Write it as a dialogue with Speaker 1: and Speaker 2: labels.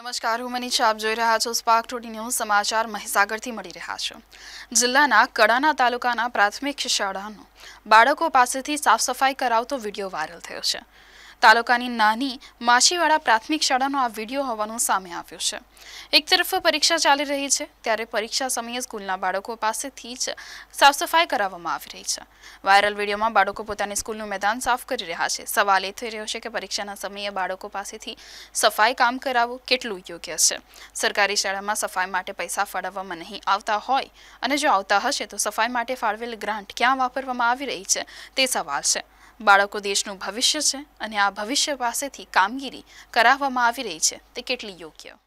Speaker 1: નમસ્કાર હું મનીષા આપ જોઈ રહ્યા છો સ્પાર્ક ટુડી ન્યૂઝ સમાચાર મહીસાગરથી મળી રહ્યા છો જિલ્લાના કડાના તાલુકાના પ્રાથમિક શાળાનો બાળકો પાસેથી સાફ સફાઈ કરાવતો વિડીયો વાયરલ થયો છે તાલુકની નાની માશીવાડા પ્રાથમિક શાળાનો આ વિડિયો હવવાનો સામે આવ્યો છે એક તરફ પરીક્ષા ચાલી રહી છે ત્યારે પરીક્ષા સમય સ્કૂલના બાળકો પાસેથી જ સફાઈ કરાવવામાં આવી રહી છે વાયરલ વિડિયોમાં બાળકો પોતાનું સ્કૂલનું મેદાન સાફ કરી રહ્યા છે સવાલ એ થઈ રહ્યો છે કે પરીક્ષાના સમયે બાળકો પાસેથી સફાઈ કામ કરાવો કેટલું યોગ્ય છે સરકારી શાળામાં સફાઈ માટે પૈસા ફાળવવામાં નહીં આવતા હોય અને જો આવતા હશે તો સફાઈ માટે ફાળવેલ ગ્રાન્ટ ક્યાં વાપરવામાં આવી રહી છે તે સવાલ છે બાળકો દેશનું ભવિષ્ય છે અને આ ભવિષ્ય પાસેથી કામગીરી કરાવવામાં આવી રહી છે તે કેટલી યોગ્ય